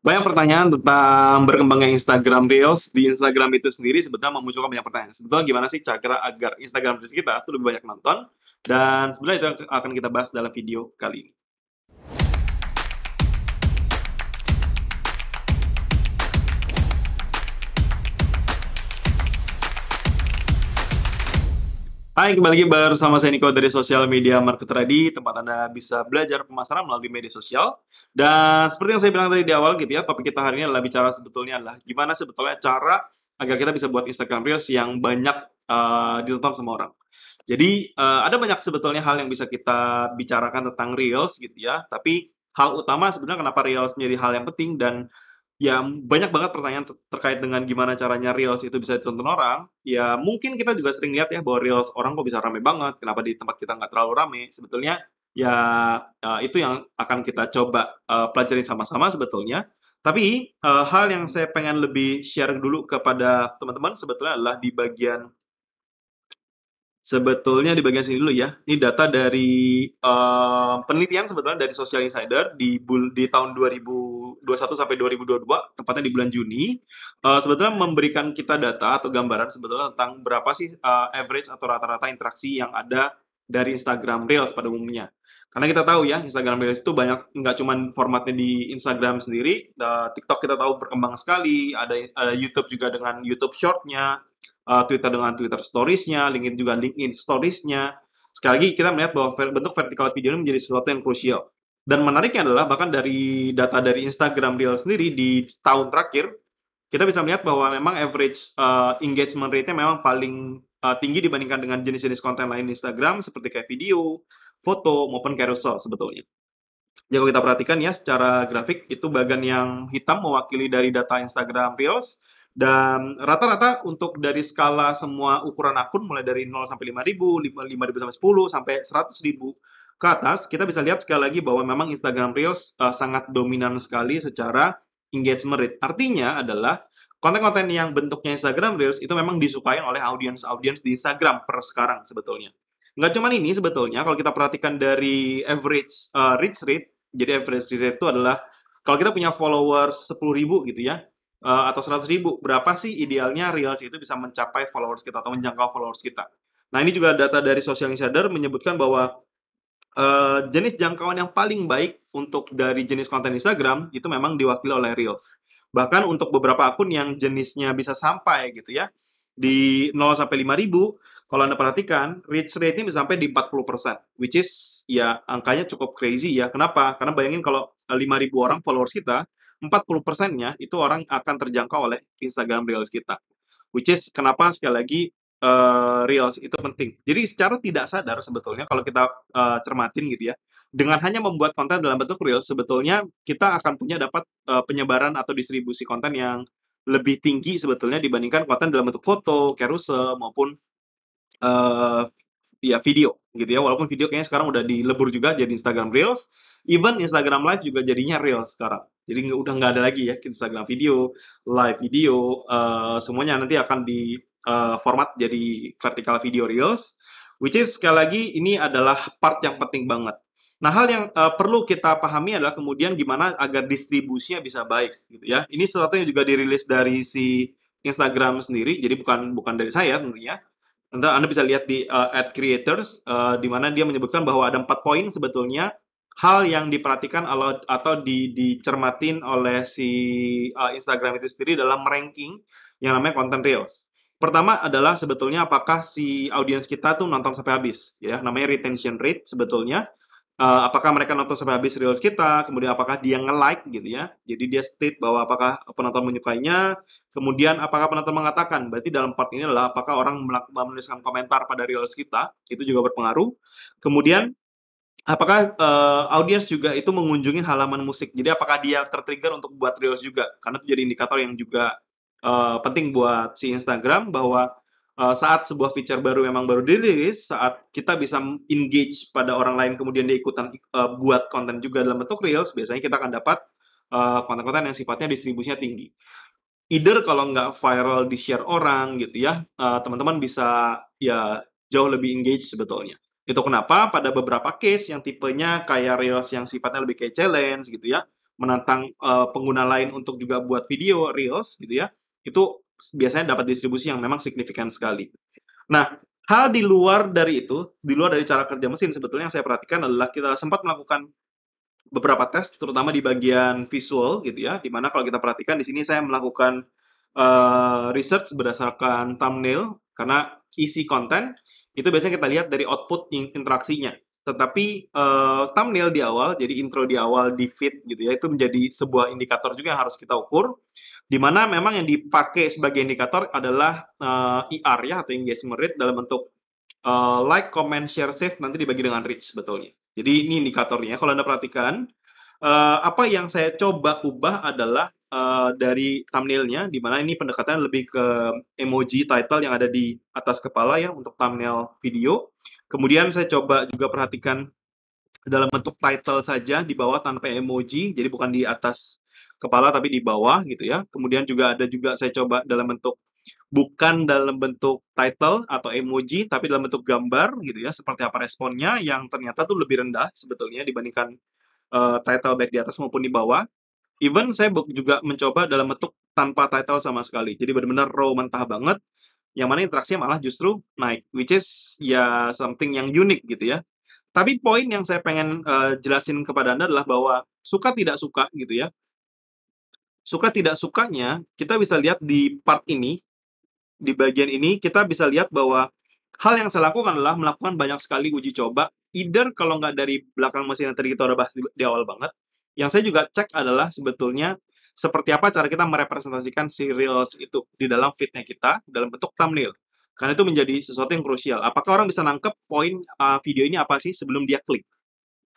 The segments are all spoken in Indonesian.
banyak pertanyaan tentang berkembangnya Instagram Reels di Instagram itu sendiri sebetulnya memunculkan banyak pertanyaan. Sebetulnya gimana sih cara agar Instagram Reels kita itu lebih banyak nonton? Dan sebenarnya itu akan kita bahas dalam video kali ini. Hai, kembali lagi bersama saya Niko dari Sosial Media Market Ready, tempat Anda bisa belajar pemasaran melalui media sosial. Dan seperti yang saya bilang tadi di awal gitu ya, topik kita hari ini adalah bicara sebetulnya adalah gimana sebetulnya cara agar kita bisa buat Instagram Reels yang banyak uh, ditonton sama orang. Jadi uh, ada banyak sebetulnya hal yang bisa kita bicarakan tentang Reels gitu ya, tapi hal utama sebenarnya kenapa Reels menjadi hal yang penting dan ya banyak banget pertanyaan ter terkait dengan gimana caranya Reels itu bisa ditonton orang. Ya mungkin kita juga sering lihat ya bahwa Reels orang kok bisa rame banget, kenapa di tempat kita nggak terlalu rame. Sebetulnya ya uh, itu yang akan kita coba uh, pelajarin sama-sama sebetulnya. Tapi uh, hal yang saya pengen lebih share dulu kepada teman-teman sebetulnya adalah di bagian sebetulnya di bagian sini dulu ya. Ini data dari uh, penelitian sebetulnya dari Social Insider di di tahun 2000 2021 sampai 2022 tepatnya di bulan Juni uh, sebetulnya memberikan kita data atau gambaran sebetulnya tentang berapa sih uh, average atau rata-rata interaksi yang ada dari Instagram Reels pada umumnya karena kita tahu ya Instagram Reels itu banyak nggak cuma formatnya di Instagram sendiri uh, TikTok kita tahu berkembang sekali ada ada YouTube juga dengan YouTube Shortnya uh, Twitter dengan Twitter Stories-nya, LinkedIn juga LinkedIn Storiesnya sekali lagi kita melihat bahwa bentuk vertikal video ini menjadi sesuatu yang krusial dan menariknya adalah bahkan dari data dari Instagram Reel sendiri di tahun terakhir kita bisa melihat bahwa memang average uh, engagement rate-nya memang paling uh, tinggi dibandingkan dengan jenis-jenis konten lain di Instagram seperti kayak video, foto maupun carousel sebetulnya. Jadi kita perhatikan ya secara grafik itu bagian yang hitam mewakili dari data Instagram Reels dan rata-rata untuk dari skala semua ukuran akun mulai dari 0 sampai 5000, 5000 sampai 10 sampai 100.000 ke atas, kita bisa lihat sekali lagi bahwa memang Instagram Reels uh, sangat dominan sekali secara engagement rate. Artinya adalah konten-konten yang bentuknya Instagram Reels itu memang disukai oleh audiens-audiens di Instagram per sekarang sebetulnya. Nggak cuma ini sebetulnya, kalau kita perhatikan dari average uh, reach rate, jadi average reach rate itu adalah kalau kita punya followers 10 ribu gitu ya, uh, atau 100 ribu, berapa sih idealnya Reels itu bisa mencapai followers kita atau menjangkau followers kita. Nah ini juga data dari Social Insider menyebutkan bahwa Eh, jenis jangkauan yang paling baik untuk dari jenis konten Instagram itu memang diwakili oleh Reels. Bahkan untuk beberapa akun yang jenisnya bisa sampai gitu ya di 0 sampai ribu, kalau Anda perhatikan reach rate ini bisa sampai di 40%, which is ya angkanya cukup crazy ya. Kenapa? Karena bayangin kalau ribu orang followers kita, 40%-nya itu orang akan terjangkau oleh Instagram Reels kita. Which is kenapa sekali lagi uh, reels itu penting. Jadi secara tidak sadar sebetulnya kalau kita uh, cermatin gitu ya, dengan hanya membuat konten dalam bentuk reels sebetulnya kita akan punya dapat uh, penyebaran atau distribusi konten yang lebih tinggi sebetulnya dibandingkan konten dalam bentuk foto, carousel maupun uh, ya video gitu ya. Walaupun video kayaknya sekarang udah dilebur juga jadi Instagram Reels, even Instagram Live juga jadinya Reels sekarang. Jadi udah nggak ada lagi ya Instagram video, live video, uh, semuanya nanti akan di uh, format jadi vertical video reels, which is sekali lagi ini adalah part yang penting banget. Nah, hal yang uh, perlu kita pahami adalah kemudian gimana agar distribusinya bisa baik gitu ya. Ini sesuatu yang juga dirilis dari si Instagram sendiri, jadi bukan bukan dari saya tentunya. Anda, Anda bisa lihat di uh, ad creators uh, di mana dia menyebutkan bahwa ada empat poin sebetulnya hal yang diperhatikan atau di, dicermatin oleh si uh, Instagram itu sendiri dalam ranking yang namanya content reels. Pertama adalah sebetulnya apakah si audiens kita tuh nonton sampai habis, ya namanya retention rate sebetulnya. Uh, apakah mereka nonton sampai habis reels kita, kemudian apakah dia nge-like gitu ya. Jadi dia state bahwa apakah penonton menyukainya, kemudian apakah penonton mengatakan. Berarti dalam part ini adalah apakah orang menuliskan komentar pada reels kita, itu juga berpengaruh. Kemudian apakah uh, audiens juga itu mengunjungi halaman musik. Jadi apakah dia tertrigger untuk buat reels juga? Karena itu jadi indikator yang juga uh, penting buat si Instagram bahwa uh, saat sebuah feature baru memang baru dirilis, saat kita bisa engage pada orang lain kemudian dia ikutan uh, buat konten juga dalam bentuk reels, biasanya kita akan dapat konten-konten uh, yang sifatnya distribusinya tinggi. Either kalau nggak viral di share orang gitu ya, teman-teman uh, bisa ya jauh lebih engage sebetulnya. Itu kenapa pada beberapa case yang tipenya kayak reels yang sifatnya lebih kayak challenge gitu ya, menantang uh, pengguna lain untuk juga buat video reels gitu ya itu biasanya dapat distribusi yang memang signifikan sekali. Nah, hal di luar dari itu, di luar dari cara kerja mesin sebetulnya yang saya perhatikan adalah kita sempat melakukan beberapa tes terutama di bagian visual gitu ya, dimana kalau kita perhatikan di sini saya melakukan uh, research berdasarkan thumbnail karena isi konten itu biasanya kita lihat dari output interaksinya. Tetapi uh, thumbnail di awal, jadi intro di awal, di feed gitu ya, itu menjadi sebuah indikator juga yang harus kita ukur di mana memang yang dipakai sebagai indikator adalah uh, eh, IR e ya atau engagement rate dalam bentuk uh, like, comment, share, save nanti dibagi dengan reach sebetulnya. Jadi ini indikatornya. Kalau Anda perhatikan uh, apa yang saya coba ubah adalah uh, dari thumbnailnya di mana ini pendekatan lebih ke emoji title yang ada di atas kepala ya untuk thumbnail video. Kemudian saya coba juga perhatikan dalam bentuk title saja di bawah tanpa emoji, jadi bukan di atas kepala tapi di bawah gitu ya. Kemudian juga ada juga saya coba dalam bentuk bukan dalam bentuk title atau emoji tapi dalam bentuk gambar gitu ya. Seperti apa responnya yang ternyata tuh lebih rendah sebetulnya dibandingkan uh, title baik di atas maupun di bawah. Even saya juga mencoba dalam bentuk tanpa title sama sekali. Jadi benar-benar raw mentah banget yang mana interaksinya malah justru naik, which is ya something yang unik gitu ya. Tapi poin yang saya pengen uh, jelasin kepada Anda adalah bahwa suka tidak suka gitu ya, suka tidak sukanya kita bisa lihat di part ini di bagian ini kita bisa lihat bahwa hal yang saya lakukan adalah melakukan banyak sekali uji coba either kalau nggak dari belakang mesin yang tadi kita udah bahas di, awal banget yang saya juga cek adalah sebetulnya seperti apa cara kita merepresentasikan si reels itu di dalam fitnya kita dalam bentuk thumbnail karena itu menjadi sesuatu yang krusial apakah orang bisa nangkep poin uh, video ini apa sih sebelum dia klik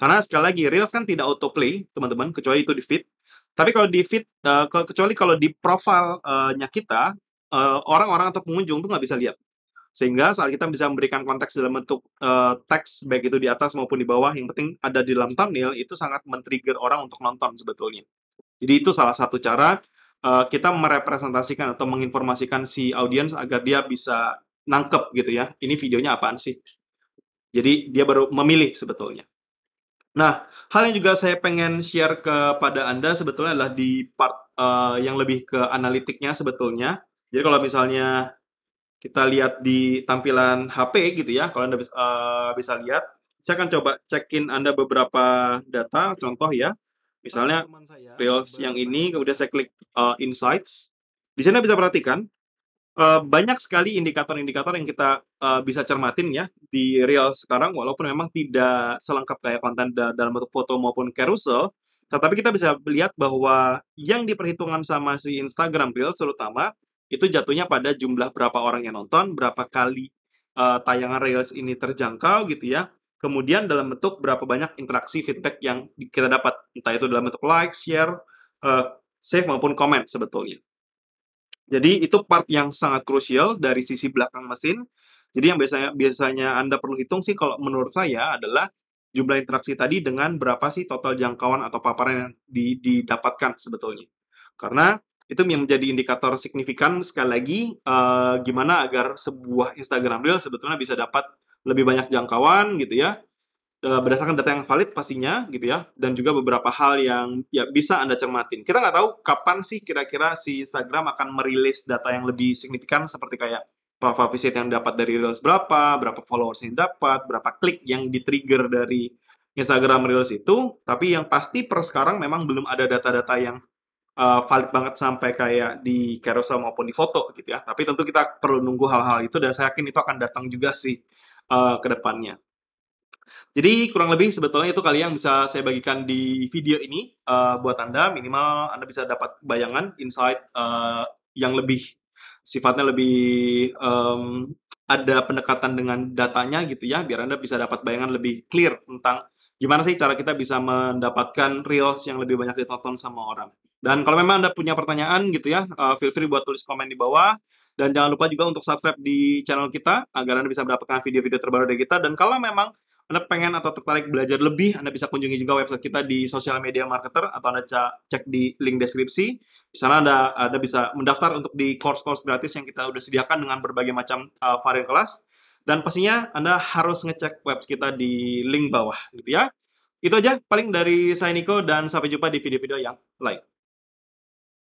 karena sekali lagi reels kan tidak autoplay teman-teman kecuali itu di fit. Tapi kalau di fit uh, eh, kecuali kalau di profilnya eh, uh kita, orang eh, orang-orang atau pengunjung itu nggak bisa lihat. Sehingga saat kita bisa memberikan konteks dalam bentuk uh, teks, baik itu di atas maupun di bawah, yang penting ada di dalam thumbnail, itu sangat men-trigger orang untuk nonton sebetulnya. Jadi itu salah satu cara uh, kita merepresentasikan atau menginformasikan si audiens agar dia bisa nangkep gitu ya, ini videonya apaan sih. Jadi dia baru memilih sebetulnya. Nah, Hal yang juga saya pengen share kepada Anda sebetulnya adalah di part uh, yang lebih ke analitiknya sebetulnya. Jadi kalau misalnya kita lihat di tampilan HP gitu ya, kalau Anda bisa, uh, eh, bisa lihat, saya akan coba cekin Anda beberapa data, contoh ya. Misalnya Reels yang ini, kemudian saya klik uh, Insights. Di sana bisa perhatikan, Eh, banyak sekali indikator-indikator yang kita uh, bisa cermatin ya di real sekarang walaupun memang tidak selengkap kayak konten da dalam bentuk foto maupun carousel tetapi kita bisa lihat bahwa yang diperhitungkan sama si Instagram Reels terutama itu jatuhnya pada jumlah berapa orang yang nonton, berapa kali uh, tayangan Reels ini terjangkau gitu ya. Kemudian dalam bentuk berapa banyak interaksi feedback yang kita dapat, entah itu dalam bentuk like, share, uh, save maupun komen sebetulnya. Jadi itu part yang sangat krusial dari sisi belakang mesin. Jadi yang biasanya biasanya Anda perlu hitung sih kalau menurut saya adalah jumlah interaksi tadi dengan berapa sih total jangkauan atau paparan yang didapatkan sebetulnya. Karena itu yang menjadi indikator signifikan sekali lagi uh, gimana agar sebuah Instagram Reel sebetulnya bisa dapat lebih banyak jangkauan gitu ya Eh, berdasarkan data yang valid pastinya gitu ya dan juga beberapa hal yang ya bisa anda cermatin kita nggak tahu kapan sih kira-kira si Instagram akan merilis data yang lebih signifikan seperti kayak profile visit yang dapat dari reels berapa berapa followers yang dapat berapa klik yang di trigger dari Instagram reels itu tapi yang pasti per sekarang memang belum ada data-data yang uh, valid banget sampai kayak di carousel maupun di foto gitu ya tapi tentu kita perlu nunggu hal-hal itu dan saya yakin itu akan datang juga sih uh, ke depannya jadi kurang lebih sebetulnya itu kali yang bisa saya bagikan di video ini uh, buat Anda minimal Anda bisa dapat bayangan insight uh, yang lebih sifatnya lebih um, ada pendekatan dengan datanya gitu ya biar Anda bisa dapat bayangan lebih clear tentang gimana sih cara kita bisa mendapatkan reels yang lebih banyak ditonton sama orang. Dan kalau memang Anda punya pertanyaan gitu ya, uh, feel free buat tulis komen di bawah. Dan jangan lupa juga untuk subscribe di channel kita agar Anda bisa mendapatkan video-video terbaru dari kita. Dan kalau memang anda pengen atau tertarik belajar lebih, Anda bisa kunjungi juga website kita di Social Media Marketer atau Anda cek di link deskripsi. Di sana Anda, Anda bisa mendaftar untuk di course-course gratis yang kita sudah sediakan dengan berbagai macam uh, varian kelas. Dan pastinya Anda harus ngecek website kita di link bawah, gitu ya. Itu aja paling dari saya Niko dan sampai jumpa di video-video yang lain.